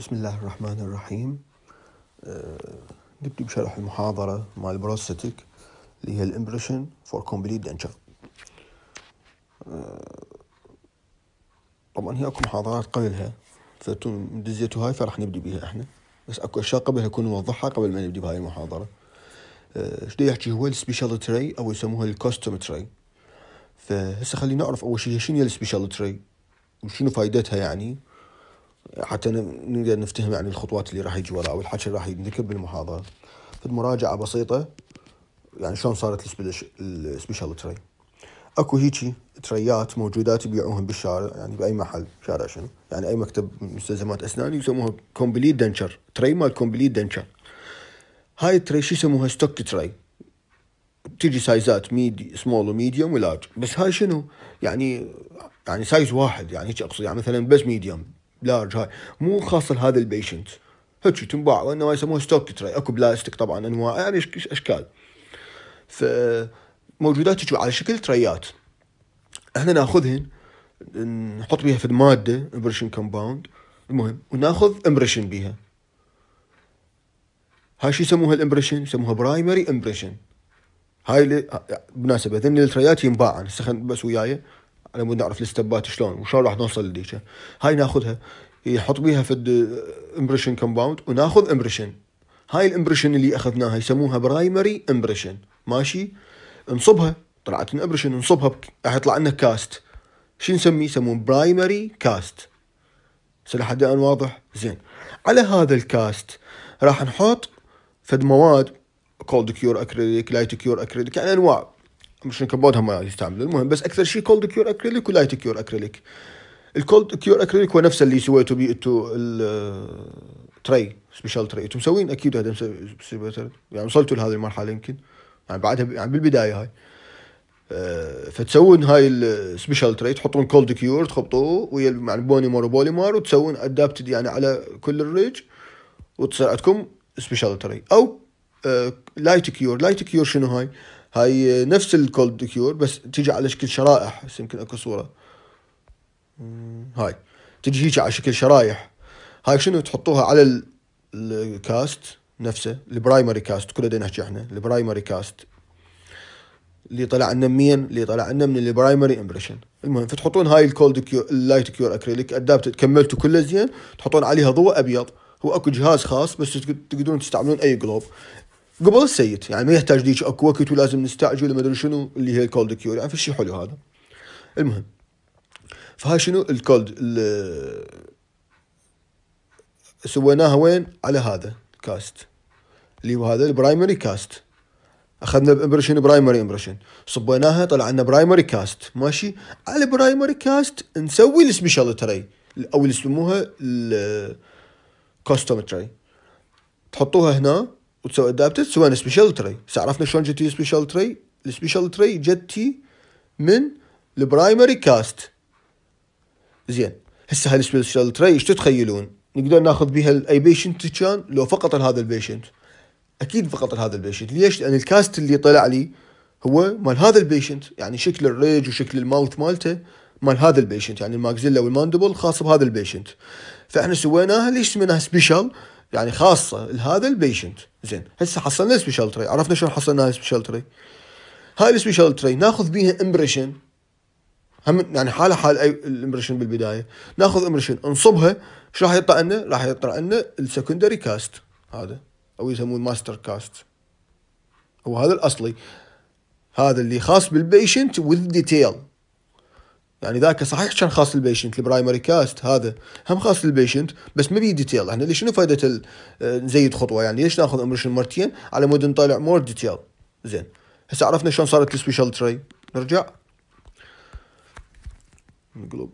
بسم الله الرحمن الرحيم نبدأ بشرح المحاضرة مال بروستيك اللي هي الامبريشن فور كومبليت دنشر طبعا هي اكو محاضرات قبلها فتون دزيتو هاي فراح نبدي بها احنا بس اكو اشياء قبلها كنا نوضحها قبل ما نبدي بهاي المحاضرة ايش uh, يحكي هو السبيشال تري او يسموها الكوستم تري فهسه خلينا نعرف اول شيء شنو هي السبيشال تري وشنو فائدتها يعني حتى نقدر نفتهم يعني الخطوات اللي راح يجي وراها او الحكي اللي راح ينذكر بالمحاضره في مراجعه بسيطه يعني شلون صارت السبيشال تري اكو هيجي تريات موجودات يبيعوهم بالشارع يعني باي محل شارع شنو يعني اي مكتب مستلزمات اسنان يسموها كومبليت دنشر تري مال كومبليت دنشر هاي التري شو يسموها ستوك تري تجي سايزات ميدي سمول وميديوم ولارج بس هاي شنو يعني يعني سايز واحد يعني هيك اقصد يعني مثلا بس ميديوم لارج هاي مو خاصه لهذا البيشنت هيك تنباع وانما يسموها ستوك تري اكو بلاستيك طبعا انواع يعني اشكال فموجودات تجي على شكل تريات احنا ناخذهن نحط بيها في الماده امبريشن كومباوند المهم وناخذ امبريشن بيها هاي شو يسموها الامبريشن يسموها برايمري امبريشن هاي بالمناسبه آه، ذن التريات ينباعن بس وياي على مود نعرف الستبات شلون وشلون راح نوصل لديشه هاي ناخذها يحط بيها في الامبريشن كومباوند وناخذ امبريشن هاي الامبريشن اللي اخذناها يسموها برايمري امبريشن ماشي نصبها طلعت لنا نصبها راح يطلع لنا كاست شو نسميه يسمون برايمري كاست لحد الان واضح زين على هذا الكاست راح نحط فد مواد كولد كيور اكريليك لايت كيور اكريليك يعني انواع مش كبود هم يستعملوا المهم بس اكثر شيء كولد كيور اكريليك ولايت كيور اكريليك الكولد كيور اكريليك هو نفسه اللي سويته بي انتو التري سبيشال تري انتم مسوين اكيد هذا يعني وصلتوا لهذه المرحله يمكن يعني بعدها يعني بالبدايه هاي آه، فتسوون هاي السبيشال تري تحطون كولد كيور تخبطوه ويا يعني بونيمر وبوليمر وتسوون ادابتد يعني على كل الريج وتصير عندكم سبيشال تري او لايت كيور لايت كيور شنو هاي؟ هاي نفس الكولد كيور بس تيجي على شكل شرائح بس يمكن اكو صوره هاي تجي هيك على شكل شرايح هاي شنو تحطوها على الكاست نفسه البرايمري كاست كله بدنا نحكي احنا البرايمري كاست اللي طلع لنا منين اللي طلع لنا من البرايمري امبريشن المهم فتحطون هاي الكولد كيور اللايت كيور اكريليك ادابتد كملتوا كله زين تحطون عليها ضوء ابيض هو اكو جهاز خاص بس تقدرون تستعملون اي جلوب قبل السيد يعني ما يحتاج ديش اكو وقت ولازم نستعجل ما ادري شنو اللي هي الكولد كيور يعني في شيء حلو هذا المهم فهاي شنو الكولد سويناها وين على هذا الكاست اللي هو هذا البرايمري كاست اخذنا امبريشن برايمري امبريشن صبيناها طلع لنا برايمري كاست ماشي على برايمري كاست نسوي السبيشال تري او اللي يسموها الكاستوم تري تحطوها هنا وتسوي ادابتد سوينا سبيشال تري بس عرفنا شلون جت سبيشال تري السبيشال تري جتي من البرايمري كاست زين هسه هاي السبيشال تري ايش تتخيلون نقدر ناخذ بها اي بيشنت كان لو فقط لهذا البيشنت اكيد فقط لهذا البيشنت ليش لان الكاست اللي طلع لي هو مال هذا البيشنت يعني شكل الريج وشكل الماوث مالته مال هذا البيشنت يعني الماكزيلا والماندبل خاص بهذا البيشنت فاحنا سويناها ليش سميناها سبيشال يعني خاصه لهذا البيشنت زين هسه حصلنا سبيشال تري عرفنا شلون حصلنا هاي سبيشال تري هاي السبيشال تري ناخذ بيها امبريشن هم يعني حالها حال اي الامبريشن بالبدايه ناخذ امبريشن نصبها شو راح يطلع لنا؟ راح يطلع لنا السكندري كاست هذا او يسموه الماستر كاست هو هذا الاصلي هذا اللي خاص بالبيشنت وذ ديتيل يعني ذاك صحيح كان خاص للبيشنت البرايمري كاست هذا هم خاص للبيشنت بس ما بيه ديتيل احنا شنو فائده نزيد خطوه يعني ليش ناخذ امرشن مرتين على مود نطلع مور ديتيل زين هسه عرفنا شلون صارت السبيشال تري نرجع نقلب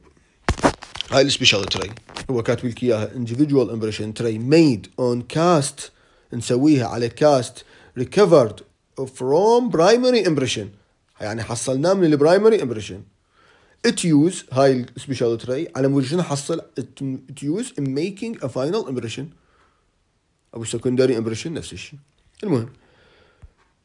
هاي السبيشال تري هو كاتب لك اياها انديفيدوال امبريشن تري ميد اون كاست نسويها على كاست ريكفرد فروم برايمري امبريشن يعني حصلناه من البرايمري امبريشن تيوز هاي السبيشال تراي على مود شنو حصل تيوز ان ميكينج ا فاينل امبريشن او سكندري امبريشن نفس الشيء المهم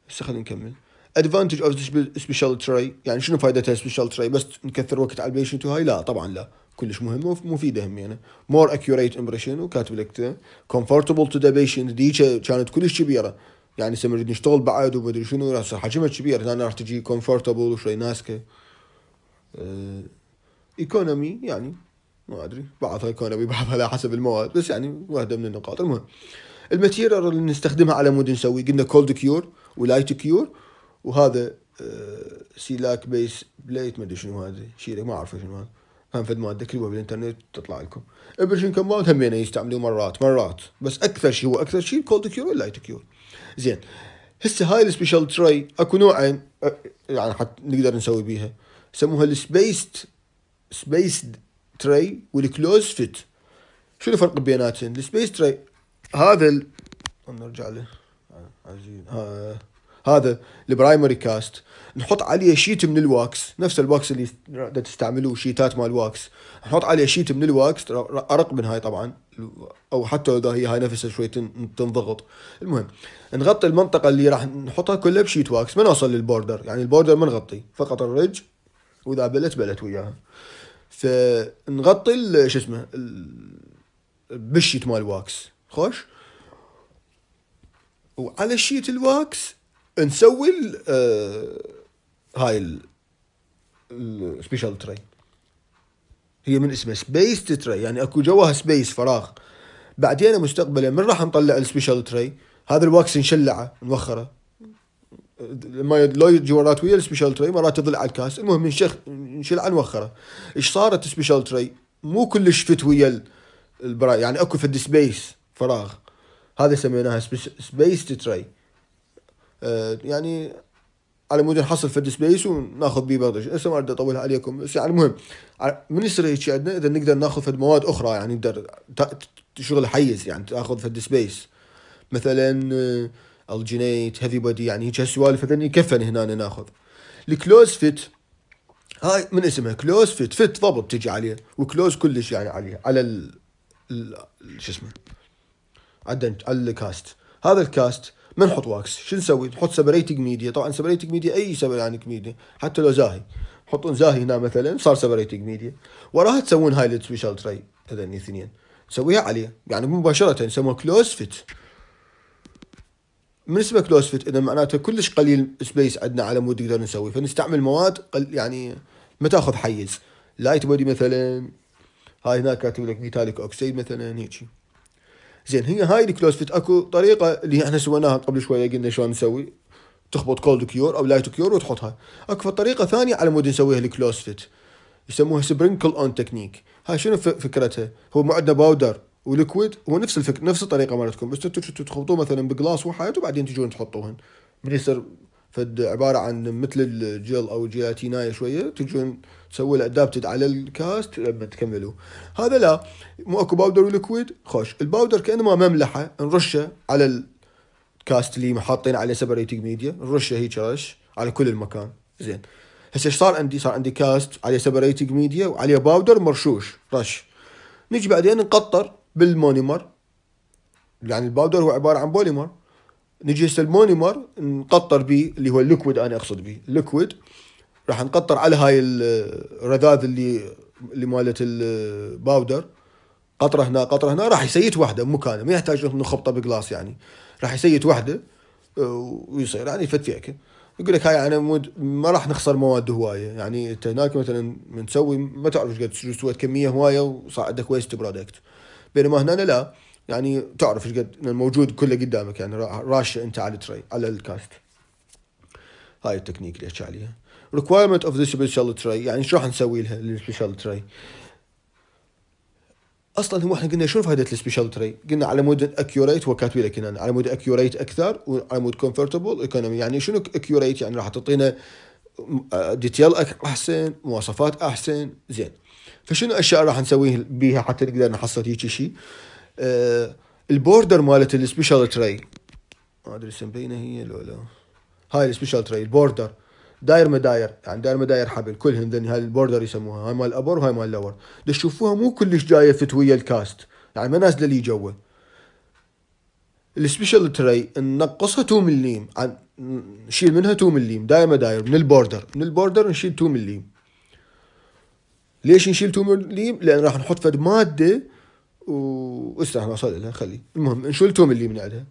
هسه خلينا نكمل ادفانتج اوف سبيشال تراي يعني شنو فائدتها السبيشال تراي بس نكثر وقت على البيشنت وهاي لا طبعا لا كلش مهمه ومفيده همينه مور اكيوريت امبريشن وكاتب لك كومفورتبل تو ذا بيشنت دي كانت كلش كبيره يعني هسه نشتغل بعد ومدري شنو حجمها كبير هنا راح تجي كومفورتبل وشوي ناسكه ايكونومي آه، يعني ما ادري بعضها ايكونومي بعضها على حسب المواد بس يعني واحده من النقاط المهم الماتيريال اللي نستخدمها على مود نسوي قلنا كولد كيور ولايت كيور وهذا سيلاك بيس بليت ما ادري شنو هذا شيء ما اعرف شنو هذا هم فد ماده كلها بالانترنت تطلع لكم ابرشن كمبوند همينه يستعملوه مرات مرات بس اكثر شيء هو اكثر شيء كولد كيور واللايت كيور زين هسه هاي السبيشال تري اكو نوعين آه، يعني حت نقدر نسوي بيها يسموها السبيست سبيسد تري والكلوز فيت شنو الفرق بيناتهم السبيس تري هذا ال... نرجع له هذا البرايمري كاست نحط عليه شيت من الواكس نفس الواكس اللي تستعملوه شيتات مال الواكس نحط عليه شيت من الواكس ارق من هاي طبعا او حتى اذا هي هاي نفسها شوي تنضغط المهم نغطي المنطقه اللي راح نحطها كلها بشيت واكس ما نوصل للبوردر يعني البوردر ما نغطي فقط الرج واذا بلت بلت وياها فنغطي شو اسمه بالشيت مال واكس خوش وعلى الشيت الواكس نسوي ال آه، هاي السبيشال تري هي من اسمها سبيس تري يعني اكو جواها سبيس فراغ بعدين مستقبلا من راح نطلع السبيشال تري هذا الواكس نشلعه نوخره ما لو يجي ورات ويا السبيشال تري مرات تضل على الكاس المهم نشخ نشيل عن وخره ايش صارت السبيشال تري مو كلش فت ويا البرا يعني اكو في سبيس فراغ هذا سميناها سبيس تري آه، يعني على مود نحصل فد سبيس وناخذ بيه برضه هسه ما اريد اطولها عليكم بس يعني المهم من يصير هيك عندنا اذا نقدر ناخذ فد مواد اخرى يعني نقدر تشغل حيز يعني تاخذ فد سبيس مثلا أه الجينيت هيفي بودي يعني هيك سوالف هذني كفن هنا ناخذ الكلوز فيت هاي من اسمها كلوز فيت فيت ضبط تجي عليه وكلوز كلش يعني عليه على ال, ال... شو اسمه عدنا على الكاست هذا الكاست ما نحط واكس شو نسوي نحط سبريتنج ميديا طبعا سبريتنج ميديا اي سبريتنج يعني ميديا حتى لو زاهي يحطون زاهي هنا مثلا صار سبريتنج ميديا وراها تسوون هاي السبيشال تري هذني اثنين تسويها عليه يعني مباشره يسموها كلوز فيت بالنسبه كلوز فيت اذا معناته كلش قليل سبيس عندنا على مود نقدر نسوي فنستعمل مواد قل يعني ما تاخذ حيز لايت بودي مثلا هاي هناك كاتب لك ميتاليك اوكسيد مثلا هيجي زين هي هاي الكلوز فيت اكو طريقه اللي احنا سويناها قبل شويه قلنا شلون نسوي تخبط كولد كيور او لايت كيور وتحطها اكو طريقه ثانيه على مود نسويها الكلوز فيت يسموها سبرينكل اون تكنيك هاي شنو فكرتها هو ما عندنا باودر وليكويد هو نفس الفكره نفس الطريقه مالتكم بس تخبطوه مثلا بجلاس وحياته وبعدين تجون تحطوهن من يصير فد عباره عن مثل الجل او جيلاتينايه شويه تجون تسوي الادابتد على الكاست لما تكملوا هذا لا مو اكو باودر وليكويد خوش الباودر كانما مملحه نرشه على الكاست اللي حاطين عليه سبريتنج ميديا نرشه هيك رش على كل المكان زين هسه ايش صار عندي؟ صار عندي كاست عليه سبريتنج ميديا وعليه باودر مرشوش رش نجي بعدين نقطر بالمونيمر يعني الباودر هو عباره عن بوليمر نجي هسه المونيمر نقطر به اللي هو الليكويد انا اقصد به الليكويد راح نقطر على هاي الرذاذ اللي اللي مالت الباودر قطره هنا قطره هنا راح يسيت وحده بمكانه ما يحتاج نخبطه بقلاص يعني راح يسيت وحده آه، ويصير يعني يفتفيك يقول لك هاي يعني مود ما راح نخسر مواد هوايه يعني انت هناك مثلا من تسوي ما تعرف ايش قد سويت كميه هوايه وصار عندك ويست برودكت بينما هنا لا يعني تعرف ايش قد الموجود كله قدامك يعني راشه انت على التري على الكاست هاي التكنيك اللي احكي عليها requirement of the special tray يعني شو راح نسوي لها السبيشال تري اصلا هو احنا قلنا شنو فائده السبيشال تري؟ قلنا على مود اكيوريت وكاتب لك هنا على مود اكيوريت اكثر وعلى مود كومفورتبل ايكونومي يعني شنو اكيوريت يعني راح تعطينا ديتيل آه، احسن مواصفات احسن زين فشنو اشياء راح نسوي بيها حتى نقدر نحصل هيك شيء أه البوردر مالت السبيشال تري ما ادري سمبينه هي لو لا هاي السبيشال تري البوردر داير مداير يعني داير مداير حبل كلهن ذني هاي البوردر يسموها هاي مال الابر وهاي مال اللور تشوفوها مو كلش جايه فت ويا الكاست يعني ما نازله لي جوا السبيشال تري ننقصها 2 مليم عن نشيل منها 2 مليم داير مداير من البوردر من البوردر نشيل 2 مليم ليش نشيل تومر ليم؟ لان راح نحط فد ماده و احنا وصل لها خلي المهم نشيل تومر ليم من عندها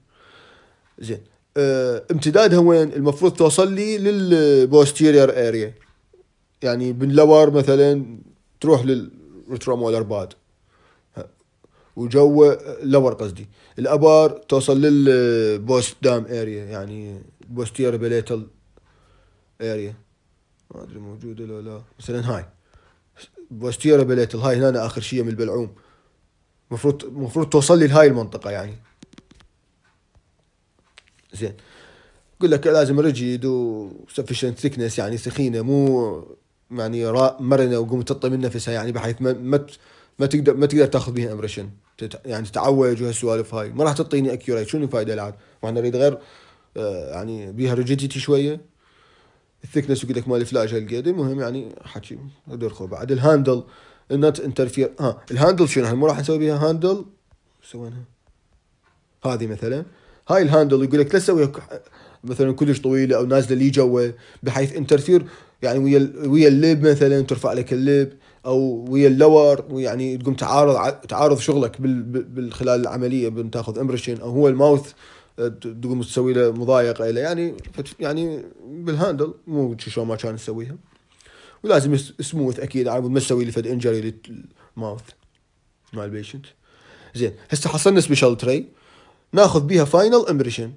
زين اه امتدادها وين؟ المفروض توصل لي للبوستيريور اريا يعني باللور مثلا تروح للريترومولر باد وجو اللور قصدي الابار توصل للبوست دام اريا يعني بوستيريور بليتل اريا ما ادري موجوده لو لا مثلا هاي بوستيرا بليتل هاي هنا اخر شيء من البلعوم المفروض المفروض توصل لي لهاي المنطقه يعني زين يقول لك لازم ريجيد وسفشنت ثيكنس يعني سخينه مو يعني مرنه وقوم تطي من نفسها يعني بحيث ما ما ما تقدر ما تقدر تاخذ بها امبريشن يعني تتعوج وهالسوالف هاي ما راح تعطيني اكيوريت شنو الفائده العاد؟ ما نريد غير آه، يعني بيها ريجيتي شويه الثكنس يقول لك مال فلاش هالقد المهم يعني حكي دور خو بعد الهاندل النت انترفير آه، ها الهاندل شنو مو راح نسوي بها هاندل سوينا هذه مثلا هاي الهاندل يقول لك لا تسوي مثلا كلش طويله او نازله لي جوا بحيث انترفير يعني ويا ويا الليب مثلا ترفع لك الليب او ويا اللور ويعني تقوم تعارض تعارض شغلك بال خلال العمليه بنتاخذ امبرشن او هو الماوث تقوم تسوي له مضايقه له يعني يعني بالهاندل مو شلون ما كان يسويها ولازم سموث اكيد على ما تسوي لي فد انجري للماوث مال البيشنت زين هسه حصلنا سبيشال تري ناخذ بيها فاينل امبريشن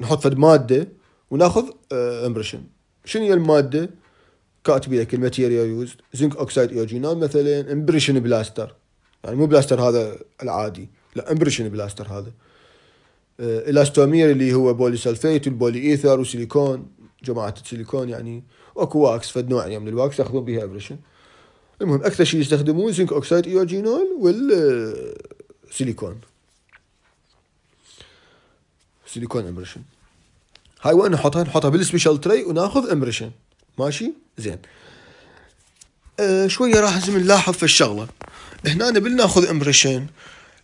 نحط فد ماده وناخذ امبريشن آه، شنو هي الماده؟ كاتب لك الماتيريال يوز زنك اوكسيد ايوجينال مثلا امبريشن بلاستر يعني مو بلاستر هذا العادي لا امبريشن بلاستر هذا آه، الاستومير اللي هو بولي سلفيت والبولي ايثر وسيليكون جماعه السيليكون يعني واكو واكس فد نوعين يعني من الواكس ياخذون بها ابريشن المهم اكثر شيء يستخدمون زنك اوكسيد ايوجينول والسيليكون سيليكون ابريشن هاي وين نحطها نحطها بالسبيشال تري وناخذ امبريشن ماشي زين أه شويه راح لازم نلاحظ في الشغله هنا بدنا ناخذ امبريشن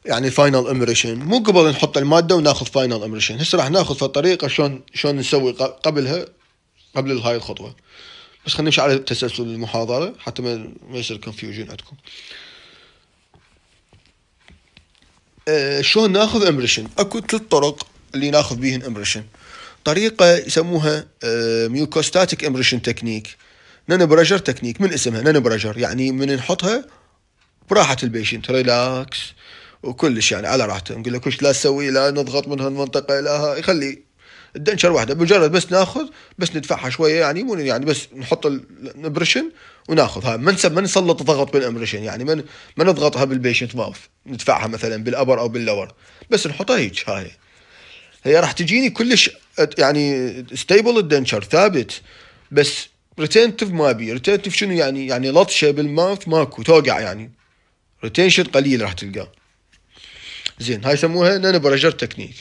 يعني فاينل امريشن مو قبل نحط الماده وناخذ فاينل امريشن هسه راح ناخذ في الطريقه شلون شلون نسوي قبلها قبل هاي الخطوه بس خلينا نمشي على تسلسل المحاضره حتى ما ما يصير كونفيوجن عندكم آه، شلون ناخذ امريشن اكو ثلاث طرق اللي ناخذ بيهن امريشن طريقه يسموها ميوكوستاتيك امريشن تكنيك نانو برجر تكنيك من اسمها نانو برجر يعني من نحطها براحه البيشنت ريلاكس وكلش يعني على راحته نقول لك وش لا تسوي لا نضغط من هالمنطقه لا يخلي الدنشر واحده مجرد بس ناخذ بس ندفعها شويه يعني مو يعني بس نحط الامبريشن وناخذ هاي يعني، ما ما نسلط ضغط بالامبريشن يعني ما ما نضغطها بالبيشنت ماوث ندفعها مثلا بالابر او باللور بس نحطها هيك هاي هي راح تجيني كلش يعني ستيبل الدنشر ثابت بس ريتينتف ما بي ريتينتف شنو يعني يعني لطشه بالماوث ماكو توقع يعني ريتينشن قليل راح تلقاه زين هاي يسموها نانو بريشر تكنيك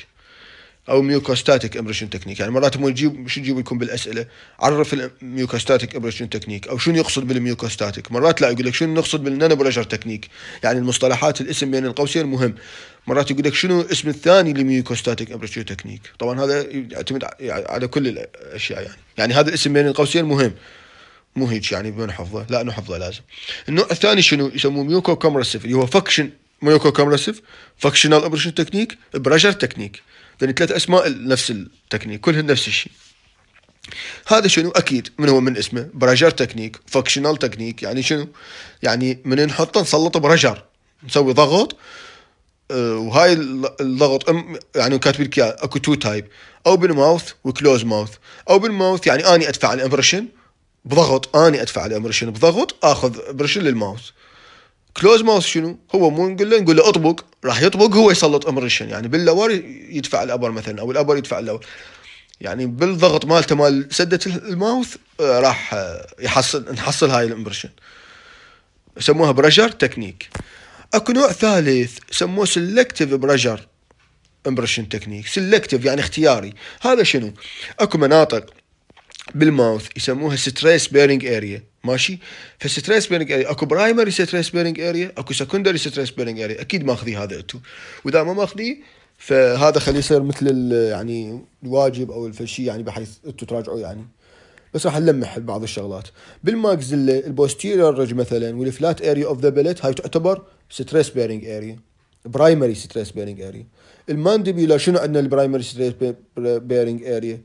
او ميوكوستاتيك امبريشن تكنيك يعني مرات مو يجيب شو يجيب لكم بالاسئله عرف الميوكوستاتيك امبريشن تكنيك او شنو يقصد بالميوكوستاتيك مرات لا يقول لك شنو نقصد بالنانو بريشر تكنيك يعني المصطلحات الاسم بين القوسين مهم مرات يقول لك شنو الاسم الثاني للميوكوستاتيك امبريشن تكنيك طبعا هذا يعتمد يعني على كل الاشياء يعني يعني هذا الاسم بين القوسين مهم مو هيك يعني بدون حفظه لا نحفظه لازم النوع الثاني شنو يسموه ميوكو كومرسيف اللي هو فكشن مايوكو كامراسيف فاكشنال ابريشن تكنيك براجر تكنيك يعني ثلاث اسماء نفس التكنيك كلهم نفس الشيء هذا شنو اكيد من هو من اسمه براجر تكنيك فاكشنال تكنيك يعني شنو يعني من نحطه نسلطه براجر نسوي ضغط وهاي الضغط يعني كاتب لك اكو تو تايب اوبن ماوث وكلوز ماوث اوبن ماوث يعني اني ادفع الامبرشن بضغط اني ادفع الامبرشن بضغط اخذ امبرشن للماوث كلوز ماوث شنو؟ هو مو نقول له نقول له اطبق راح يطبق هو يسلط الشن يعني باللور يدفع الابر مثلا او الابر يدفع اللور يعني بالضغط مالته مال سده الماوث آه، راح آه، يحصل نحصل هاي الامبرشن يسموها بريشر تكنيك اكو نوع ثالث سموه سلكتيف بريشر امبرشن تكنيك سلكتيف يعني اختياري هذا شنو اكو مناطق بالماوث يسموها ستريس بيرنج اريا ماشي فالستريس بيرنج اريا اكو برايمري ستريس بيرنج اريا اكو سكندري ستريس بيرنج اريا اكيد ماخذي هذا انتو واذا ما ماخذي فهذا خليه يصير مثل يعني الواجب او الفشي يعني بحيث انتو تراجعوا يعني بس راح نلمح بعض الشغلات بالماكزيلا البوستيريور رج مثلا والفلات اريا اوف ذا بلت هاي تعتبر ستريس بيرنج اريا برايمري ستريس بيرنج اريا المانديبيولا شنو عندنا البرايمري ستريس بيرنج اريا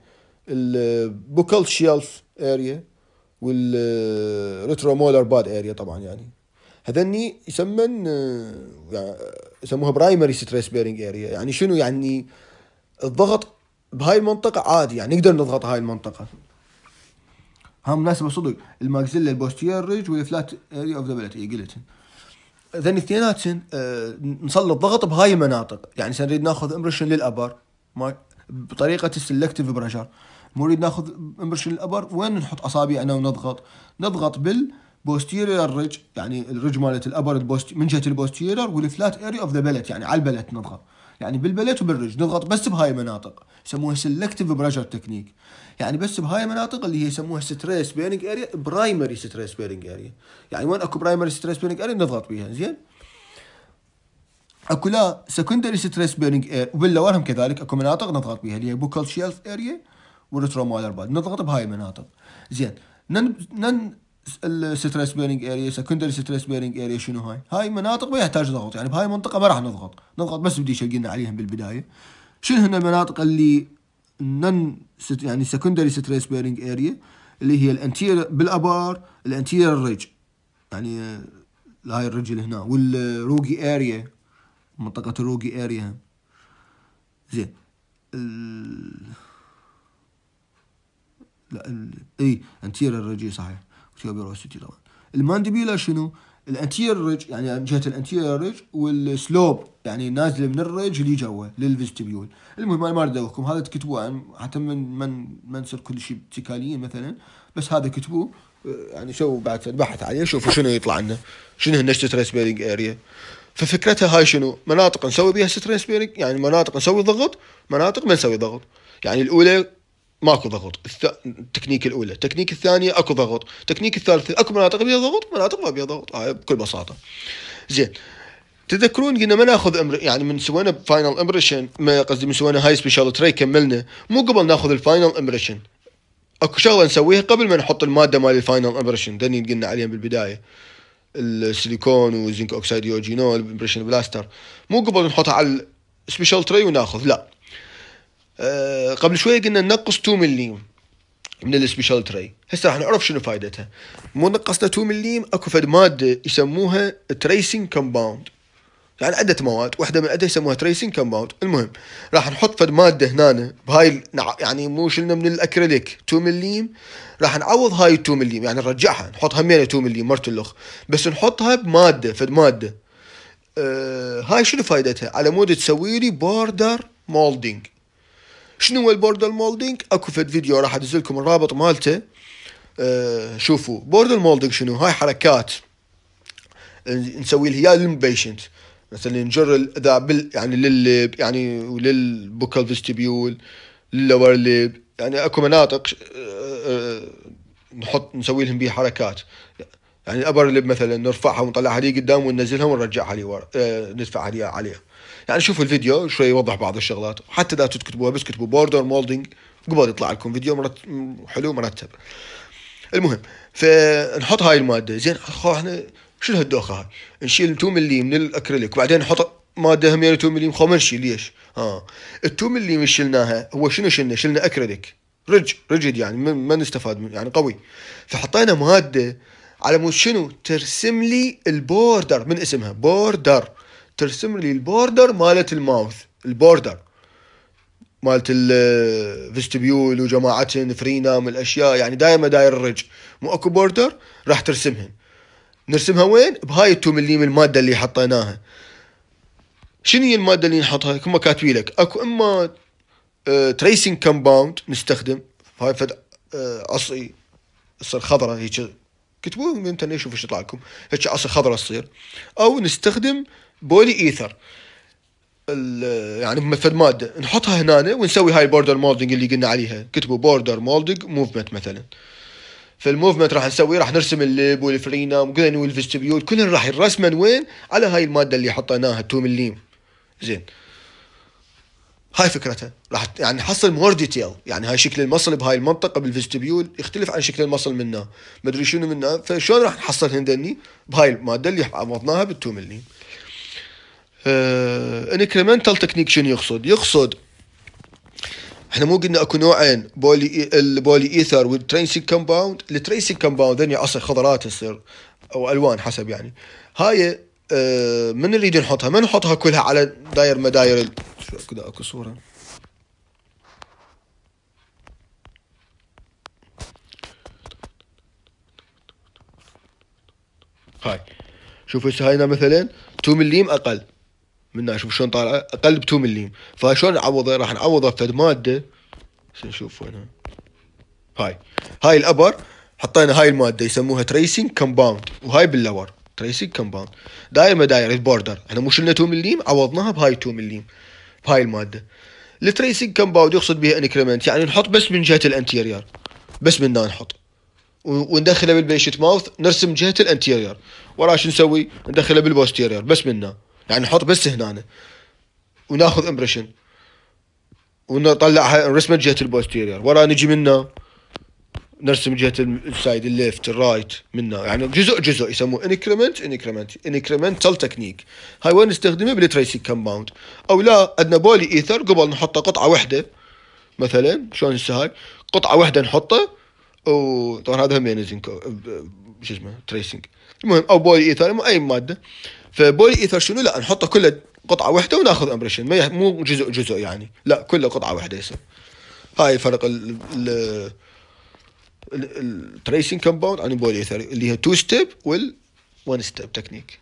البوكال شيلف اريا والريترومولر باد اريا طبعا يعني هذني يسمن آه، يعني يسموها برايمري ستريس بيرنج اريا يعني شنو يعني الضغط بهاي المنطقة عادي يعني نقدر نضغط هاي المنطقة ها مناسبة صدق الماكزيلا البوستير ريج والفلات اريا اوف ذا قلت اذن اثنينات آه، نسلط ضغط بهاي المناطق يعني نريد ناخذ امبريشن للابر بطريقه السلكتيف بريشر نريد ناخذ امبرشن الابر وين نحط اصابعنا ونضغط نضغط بال posterior ريج يعني الريج مالت الابر البوست من جهه البوستيريور والفلات اريا اوف ذا بلت يعني على البلت نضغط يعني بالبلت وبالرج نضغط بس بهاي المناطق يسموها سلكتيف بريشر تكنيك يعني بس بهاي المناطق اللي هي يسموها ستريس بيرنج اريا برايمري ستريس بيرنج اريا يعني وين اكو برايمري ستريس بيرنج اريا نضغط بيها زين اكو لا سكندري ستريس بيرنج اريا وباللورهم كذلك اكو مناطق نضغط بيها اللي هي بوكال شيلف اريا وريتروما مولر البعض نضغط بهاي المناطق زين نن نن الستريس بيرنج اريا سكندري ستريس بيرنج اريا شنو هاي؟ هاي مناطق ما يحتاج ضغط يعني بهاي المنطقه ما راح نضغط نضغط بس بديش قلنا عليهم بالبدايه شنو هن المناطق اللي نن يعني سكندري ستريس بيرنج اريا اللي هي الانتير بالابار الانتير ريج يعني هاي الرجل هنا والروجي اريا منطقه الروجي اريا زين لا ال... اي انتيرير ريج صحيح كتب بيروسيتي طبعا المانديبيلا شنو؟ الانتيرير ريج يعني جهه الانتيرير ريج والسلوب يعني نازله من الريج اللي جوا للفيستبيول المهم انا ما ادوكم هذا تكتبوه يعني حتى من من ما نصير كل شيء ابتكاليين مثلا بس هذا كتبوه يعني سووا بعد بحث عليه شوفوا شنو يطلع لنا شنو هي النشطه بيرنج اريا ففكرتها هاي شنو؟ مناطق نسوي بها ستريس بيرنج يعني مناطق نسوي ضغط مناطق ما نسوي ضغط يعني الاولى ماكو ضغط التكنيك الاولى التكنيك الثانيه اكو ضغط التكنيك الثالث اكو مناطق بيها ضغط مناطق ما بيها ضغط هاي آه بكل بساطه زين تذكرون قلنا ما ناخذ امر يعني من سوينا فاينل امبريشن ما قصدي من سوينا هاي سبيشال تري كملنا مو قبل ناخذ الفاينل امبريشن اكو شغله نسويها قبل ما نحط الماده مال الفاينل امبريشن ذني قلنا عليها بالبدايه السيليكون وزنك اوكسيد يوجينول امبريشن بلاستر مو قبل نحطها على السبيشال تري وناخذ لا آه، قبل شويه قلنا ننقص 2 مليم من السبيشال تري هسه راح نعرف شنو فائدتها مو نقصنا 2 مليم اكو فد ماده يسموها تريسنج كومباوند يعني عدة مواد واحدة من عدة يسموها تريسنج كومباوند المهم راح نحط فد مادة هنا بهاي يعني مو شلنا من الاكريليك 2 مليم راح نعوض هاي 2 مليم يعني نرجعها نحط همينة 2 مليم مرت الاخ بس نحطها بمادة فد مادة آه هاي شنو فائدتها على مود تسوي لي بوردر مولدينج شنو هو البوردر مولدنج اكو فد فيديو راح ادزلكم الرابط مالته أه شوفوا بوردر مولدنج شنو هاي حركات نسوي لها للبيشنت مثلا نجر اذا بال يعني للليب يعني وللبوكال فيستبيول للور ليب يعني اكو مناطق أه, آه، نحط نسوي لهم بيه حركات يعني الابر ليب مثلا نرفعها ونطلعها لي قدام وننزلها ونرجعها لي ورا أه ندفعها لي عليها يعني شوفوا الفيديو شوي يوضح بعض الشغلات حتى اذا تكتبوها بس كتبوا بوردر مولدنج قبل يطلع لكم فيديو مرتب حلو مرتب المهم فنحط هاي الماده زين احنا شو هالدوخه هاي نشيل 2 ملي من الاكريليك وبعدين نحط ماده هم 2 ملي يعني خو نشيل ليش ها آه. ال 2 ملي شلناها هو شنو شلنا شلنا اكريليك رج رجد يعني ما نستفاد منه يعني قوي فحطينا ماده على مود شنو ترسم لي البوردر من اسمها بوردر ترسم لي البوردر مالت الماوث البوردر مالت الفستبيول وجماعتهن فرينام الاشياء يعني دائما داير الرج مو اكو بوردر راح ترسمهن نرسمها وين؟ بهاي التو مليم الماده اللي حطيناها شنو هي الماده اللي نحطها؟ كما كاتبين لك اكو اما تريسنج آه، كومباوند نستخدم هاي فد عصي آه، تصير خضراء هيك كتبوه انترنت شوفوا ايش يطلع لكم هيك عصي خضراء تصير او نستخدم بولي ايثر يعني مثل ماده نحطها هنا ونسوي هاي بوردر مولدنج اللي قلنا عليها كتبوا بوردر مولدنج موفمنت مثلا فالموفمنت راح نسويه راح نرسم اللب والفرينام وكلن والفيستبيول كلن راح يرسمن وين على هاي الماده اللي حطيناها التو مليم زين هاي فكرتها راح يعني نحصل مور ديتيل يعني هاي شكل المصل بهاي المنطقه بالفيستبيول يختلف عن شكل المصل منا مدري شنو منا فشلون راح نحصل هندني بهاي الماده اللي عوضناها بالتوم مليم انكريمنتال آه، تكنيك شنو يقصد؟ يقصد احنا مو قلنا اكو نوعين بولي البولي ايثر والتريسنج كومباوند التريسنج كومباوند هني اصلا خضرات تصير او الوان حسب يعني هاي آه، من نريد نحطها ما نحطها كلها على داير مداير كذا اكو صوره هاي شوفوا هسه هاي مثلا 2 مليم اقل منها شوف شلون طالعه اقل ب 2 مليم فشلون نعوضه راح نعوضه بفد ماده نشوف وين هاي هاي الابر حطينا هاي الماده يسموها تريسنج كومباوند وهاي باللور تريسنج كومباوند دائما دائره بوردر احنا مو شلنا 2 مليم عوضناها بهاي 2 مليم بهاي الماده التريسنج كومباوند يقصد بها انكريمنت يعني نحط بس من جهه الانتيريور بس من هنا نحط وندخله بالبيشت ماوث نرسم جهه الانتيريور وراش شو نسوي؟ ندخله بالبوستيريور بس من هنا يعني نحط بس هنا وناخذ امبريشن ونطلعها نرسمه جهه البوستيرير ورا نجي منه نرسم جهه السايد الليفت الرايت منه يعني جزء جزء يسموه انكريمنت انكريمنت انكريمنتال تكنيك هاي وين نستخدمها بالتريسنج كومباوند او لا عندنا بولي ايثر قبل نحط قطعه واحده مثلا شلون هسه هاي قطعه واحده نحطها وطبعا هذا هم شو اسمه تريسنج المهم او بولي ايثر اي ماده فبولي ايثر شنو لا نحطه كله قطعه واحده وناخذ امبريشن ما مو جزء جزء يعني لا كله قطعه واحده يصير هاي فرق ال التريسنج كومباوند عن البولي ايثر اللي هي تو ستيب وال وان ستيب تكنيك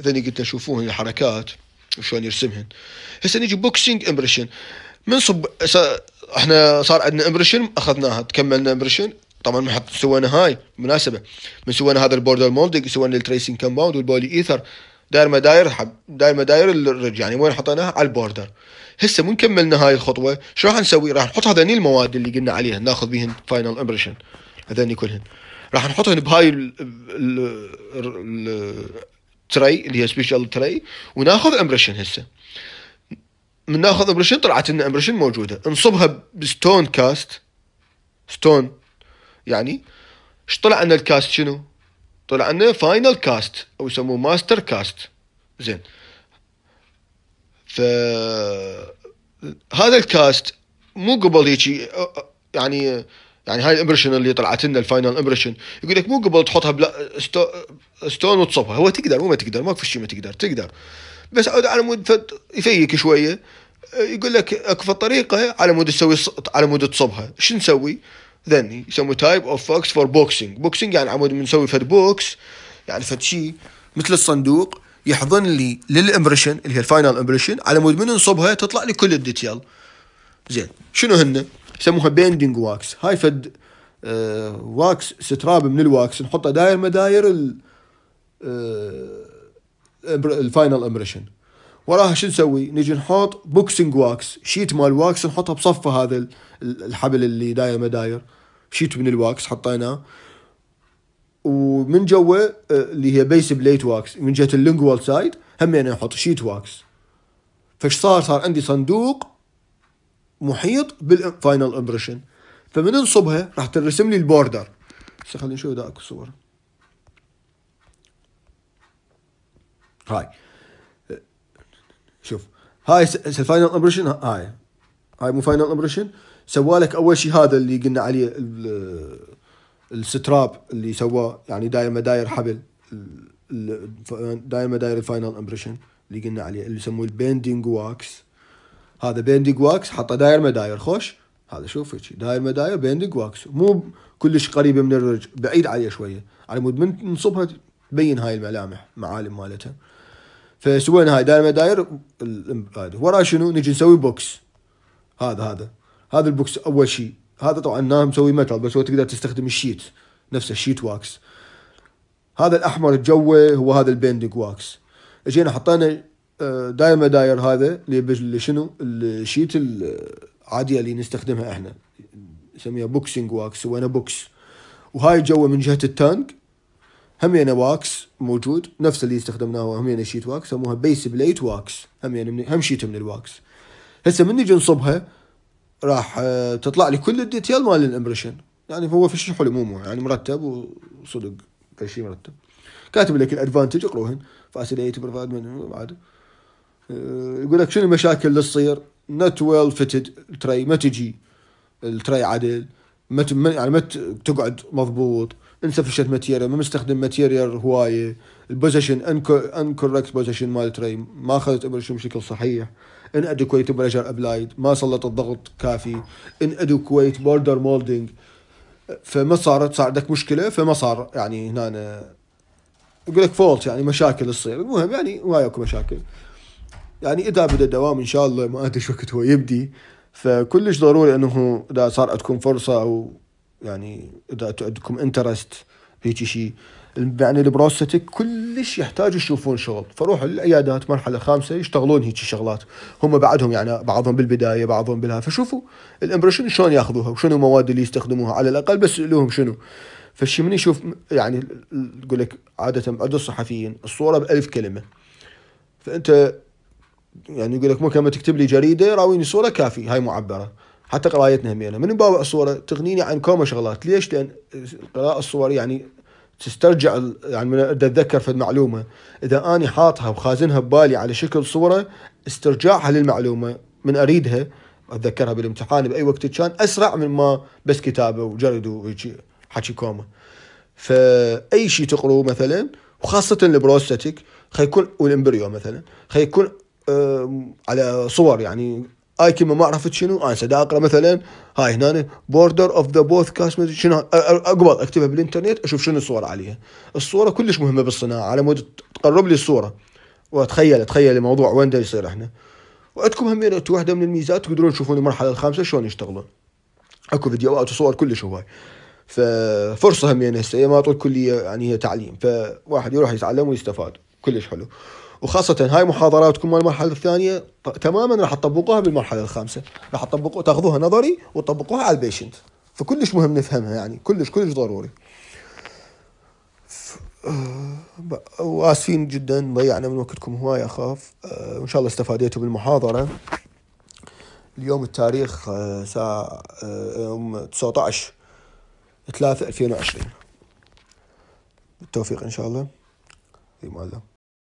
اذا قلت شوفوهن الحركات وشلون يرسمهن هسه نجي بوكسينج امبريشن من صب احنا صار عندنا امبريشن اخذناها تكملنا امبريشن طبعا حط سوينا هاي مناسبه من سوينا هذا البوردر مولدنج سوينا التريسنج كومباوند والبولي ايثر داير مداير داير داير مداير الرج يعني وين حطيناها على البوردر هسه من كملنا هاي الخطوه شو راح نسوي راح نحط هذني المواد اللي قلنا عليها ناخذ بهن فاينل امبريشن هذني كلهن راح نحطهن بهاي ال ال ال التري اللي هي سبيشال تري وناخذ امبريشن هسه من ناخذ امبريشن طلعت لنا امبريشن موجوده نصبها بستون كاست ستون يعني ايش طلع لنا الكاست شنو؟ طلع لنا فاينل كاست او يسموه ماستر كاست زين ف هذا الكاست مو قبل هيك يعني يعني هاي الامبرشن اللي طلعت لنا الفاينل امبرشن يقول لك مو قبل تحطها بلا ستو... ستون وتصبها هو تقدر مو ما تقدر ماكو شيء ما تقدر تقدر بس على مود يفيك شويه يقول لك اكو طريقه على مود تسوي على مود تصبها شو نسوي؟ ذن يسموه تايب اوف فوكس فور بوكسينج بوكسينج يعني عمود بنسوي فد بوكس يعني فد شيء مثل الصندوق يحضن لي للامبريشن اللي هي الفاينل امبريشن على مود من نصبها تطلع لي كل الديتيل زين شنو هن يسموها بيندنج واكس هاي فد آه واكس ستراب من الواكس نحطه داير مداير ال آه الفاينل امبريشن وراها شو نسوي؟ نجي نحط بوكسنج واكس شيت مال واكس نحطها بصفه هذا الحبل اللي داير ما داير شيت من الواكس حطيناه ومن جوا آه، اللي هي بيس بليت واكس من جهه اللينجوال سايد هم يعني نحط شيت واكس فايش صار؟ صار عندي صندوق محيط بالفاينل امبريشن فمن نصبها راح ترسم لي البوردر بس خليني نشوف اذا اكو صور هاي شوف هاي الفاينل امبريشن هاي هاي مو فاينل امبريشن سوالك اول شيء هذا اللي قلنا عليه الستراب اللي سواه يعني دايما داير حبل دايما داير الفاينل امبريشن اللي قلنا عليه اللي يسموه البيندينج واكس هذا بيندينج واكس حطه داير مداير خوش هذا شوف هيك داير مداير بيندينج واكس مو كلش قريبه من الرج بعيد عليه شويه على يعني مود من نصبها تبين هاي الملامح معالم مالتها فسوينا هاي دائما داير وراه شنو نجي نسوي بوكس هذا هذا هذا البوكس اول شيء هذا طبعا نام مسوي متل بس هو تقدر تستخدم الشيت نفسه الشيت واكس هذا الاحمر الجوي هو هذا البيندنج واكس اجينا حطينا آه، دائما داير هذا اللي شنو الشيت العاديه اللي نستخدمها احنا نسميها بوكسنج واكس سوينا بوكس وهاي جوه من جهه التانك همينة يعني واكس موجود نفس اللي استخدمناه همينة يعني شيت واكس سموها بيس بليت واكس همينة يعني من هم شيت من الواكس هسه من نجي نصبها راح آه، تطلع لي كل الديتيل مال الامبريشن يعني هو في شيء حلو مو يعني مرتب وصدق كل شيء مرتب كاتب لك الادفانتج اقروهن فاسيليتي بروفايد من بعد آه، يقول لك شنو المشاكل اللي تصير نوت ويل فيتد التري ما تجي التري عدل ما يعني ما تقعد مضبوط انسى فشت ماتيريال ما مستخدم ماتيريال هوايه البوزيشن ان كوركت بوزيشن مال تري ما اخذت امرشن بشكل صحيح ان ادكويت بريشر ابلايد ما سلط الضغط كافي ان ادكويت بوردر مولدنج فما صارت صار عندك مشكله فما صار يعني هنا يقول لك فولت يعني مشاكل تصير المهم يعني هواي اكو مشاكل يعني اذا بدا الدوام ان شاء الله ما ادري وقت هو يبدي فكلش ضروري انه اذا صار عندكم فرصه او يعني اذا انتم عندكم انترست هيك شيء يعني البروستاتيك كلش يحتاج يشوفون شغل فروحوا للعيادات مرحله خامسه يشتغلون هيك شغلات هم بعدهم يعني بعضهم بالبدايه بعضهم بالها فشوفوا الامبريشن شلون ياخذوها وشنو المواد اللي يستخدموها على الاقل بس لهم شنو فالشيء من يشوف يعني يقول لك عاده عند الصحفيين الصوره بألف كلمه فانت يعني يقول لك ممكن ما تكتب لي جريده راويني صوره كافي هاي معبره حتى قرايتنا همينة يعني. من باب الصورة تغنيني عن كوما شغلات ليش لأن قراءة الصور يعني تسترجع يعني من اتذكر في المعلومه اذا اني حاطها وخازنها ببالي على شكل صوره استرجاعها للمعلومه من اريدها اتذكرها بالامتحان باي وقت كان اسرع من ما بس كتابه وجرد وهيجي حكي كوما فاي شيء تقروه مثلا وخاصه البروستاتيك خيكون والامبريو مثلا خيكون على صور يعني هاي كلمه ما عرفت شنو انا سدا اقرا مثلا هاي هنا بوردر اوف ذا بوث كاست شنو اقبل اكتبها بالانترنت اشوف شنو الصوره عليها الصوره كلش مهمه بالصناعه على مود تقرب لي الصوره واتخيل اتخيل الموضوع وين دا يصير احنا وعندكم هم واحده من الميزات تقدرون تشوفون المرحله الخامسه شلون يشتغلون اكو فيديوهات وصور كلش هواي ففرصه هم هسه ما طول كليه يعني هي تعليم فواحد يروح يتعلم ويستفاد كلش حلو وخاصه هاي محاضراتكم مال المرحله الثانيه تماما راح تطبقوها بالمرحله الخامسه راح تطبقوا تاخذوها نظري وتطبقوها على البيشنت فكلش مهم نفهمها يعني كلش كلش ضروري آه، واسفين جدا ضيعنا من وقتكم هواي اخاف آه، ان شاء الله استفاديتوا بالمحاضره اليوم التاريخ آه، ساعة يوم 19 3 2020 بالتوفيق ان شاء الله في الله